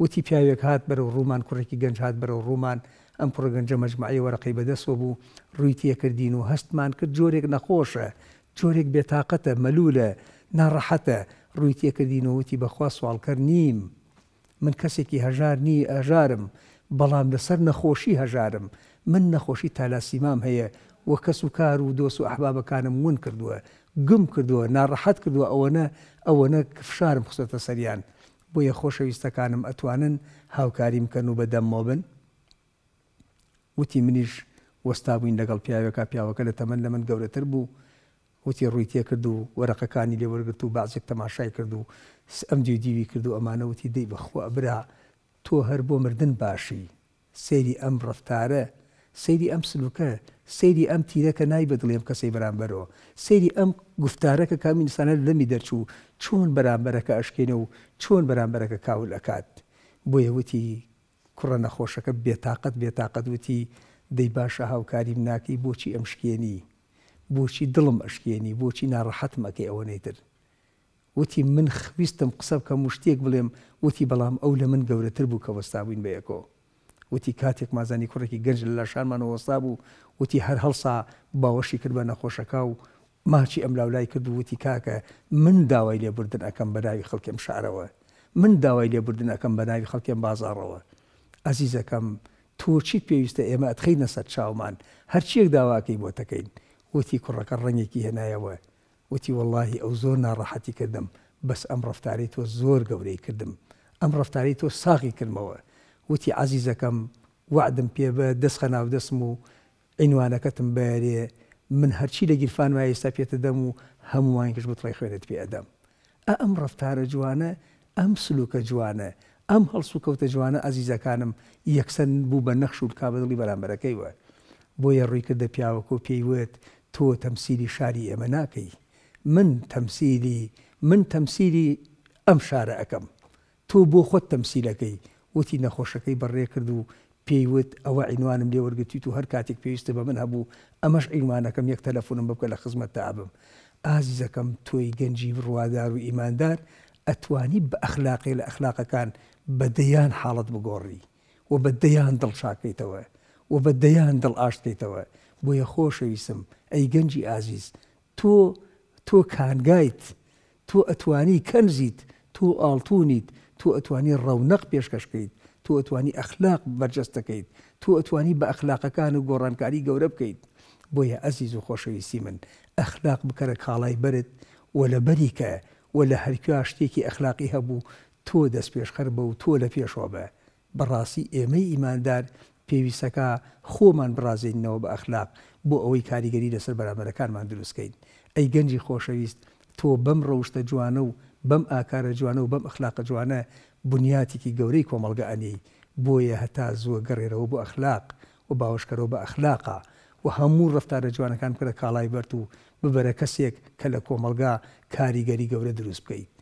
وتی پیاوێک هات بەرە ڕوومان کوڕێکی گەنج هاات بەرە ڕوومان ئەم پڕ گەنجە مەجمعی وەرەقی بەدەستەوە بوو ڕووی تێکردین و هەستمان کرد جۆرێک نەخۆشە جۆرێک بێتاقەتە مەلوولە ناڕەحەتە ڕووی تێکردینەوەتی بەخوا سوالکە نیم من کەسێکی هەژار نی ئەژارم بەڵام لەسەر نەخۆشی هەژارم من نەخۆشی تالاسیمام هەیە وە کەس و کار و دۆس و ئەحبابەکانم ون کردووە گم کردووە ناڕەحەت کردووە ئەوەنە ئەوەنە کفشارم خستە سەریان بۆ یە خۆشەویستەکانم ئەتوانن هاوکاریم کەن و بەدەمەوە بن وتی منیش وەستا بووین لەگەڵ پیاوێکا پیاوەکە لە تەمەەن لە من گەورەتر بوو وتی ڕووی تێ کرد و وەرەقەکانی لێوەرگرت و بازێک تەماشای کرد و ئەم جیدیوی کرد و ئەمانە وتی دەی بەخوا برا تۆ هەر بۆ مردن باشی سەیری ئەم ڕفتارە سەیری ئەم سلوکە سەیری ئەم تیرەکە نای بەدڵێم کەسی بەرامبەرەوە سەیری ئەم گفتارەکە کامی نیسانە لەمی دەرچوو چۆن بەرامبەرەکە ئەشکێنە و چۆن بەرامبەرەکە کاول ئەکات بۆ یەوتی کوڕە نەخۆشەکە بێتاقت بێتاقت وتی دەی باشە هاوکاریم ناکەی بۆچی ئەم شکێنی بۆچی دڵم ئەشکێنی بۆچی ناڕەحەتمەکەی ئەوە نەیتر وتی من خویستم قسە بکەم شتێک بڵێم وتی بەڵام ئەو لە من گەورەتر بوو کە وەستا بووین بەیەکەوە وتی کاتێک مازانی کوڕێکی گەنج لە شارمانەوە وەستا بوو وتی هەر هەڵسا باوەشی کرد بە نەخۆشەکە و ماچی ئەم لاولای کرد وتی کاکە من داوای لێبردن ئەەکەم بەناوی خەڵکم شارەوە من داوای لێبردن ئەەکەم بەناوی خەڵکم بازارەوە ئەزیزەکەم تۆ چیت پێویستە ئێمە ئەتخی نەسەر چاومان هەرچیەک داواکەی بۆ تەکەین وتی کوڕەکە ڕنگێکی هێنایەوە وتی واللهی ئەو زۆر ناڕەحەتی کردم بەس ئەم ڕفتاری تۆ زۆر گەورەی کردم ئەم ڕفتاری تۆ ساغی کردمەوە وتی عزیزەکەم وعدم پێ بە دەستخە ناو دەسم و عینوانەکەتم بەێ من هەرچی لە گیرفان وای ئێستا پێتە دەم و هەمووان کەش بڵی خوێنت پێ ئەدەم ئەم ڕفتارە جوانە ئەم سلوکە جوانە ئەم هەڵسو کەوتە جوانە ئازیزەکانم یەکسەن بوو بە نەخش و کابدڵی بەرامبەرەکەیوە بۆیە ڕوویکردە پیاوەکە و پێیوت تۆ تەمسیری شاری ئێمە ناکەی من تەمسیری من تەمسیری ئەم شارە ئەەکەم تۆ بۆ خۆت تەمسیلەکەی وتی نەخۆشەکەی بەڕێ کرد و پێیوت ئەوە عینوانم لێ وەرگتیت و هەر کاتێک پێویستە بە من هەبوو ئەمەش عیمانەکەم یەک تەلەفۆنم بکە لە خزمەت تابم ئازیزەکەم تۆی گەنجی ڕوادار و ئیماندار ئەتوانی بە ئەخلاقی لە ئەخلاقەکان بەدەیان حاڵت بگۆڕی و بەدەیان دڵشاکەیتەوە و بەدەیان دڵ ئاشتیتەوە بۆیە خۆشەویستم ئەی گەنجی ئازیز تۆ تۆ کانگایت تۆ ئەتوانی کەنزیت تۆ ئاڵتونیت تۆ ئەتوانی ڕەونەق پێشکەشکەیت تۆ ئەتوانی ئەخلاق بەرجەستەکەیت تۆ ئەتوانی بە ئەخلاقەکان و گۆڕانکاری گەورە بکەیت بۆیە ئەزیز و خۆشەویستی من ئەخلاق بکەرە کاڵای برت و لە بەریکە و لە هەرکوێ شتێکی ئەخلاقی هەبوو تۆ دەست پێشخەر بە و تۆ لە پێشەوە بە بەڕاستی ئێمەی ئیماندار پێویستەکە خۆمان بڕازێنینەوە بە ئەخلاق بۆ ئەوەی کاریگەری لەسەر بەرامبەرەکانمان دروستکەین ئەی گەنجی خۆشەویست تۆ بەم ڕەوشتە جوانە و بەم ئاکارە جوانە و بەم ئەخلاق جوانە بنیاتێکی گەورەی کۆمەلگەانی بۆیە هەتا زووە گەڕێرەوە بۆ ئەخلاق و باوەشکەرەوە بە ئەخلاقا و هەموو ڕفتارە جوانەکان کرە کاڵای بەرت و ببەرە کەسێک کە لە کۆمەلگا کاریگەری گەورە دروست بکەیت.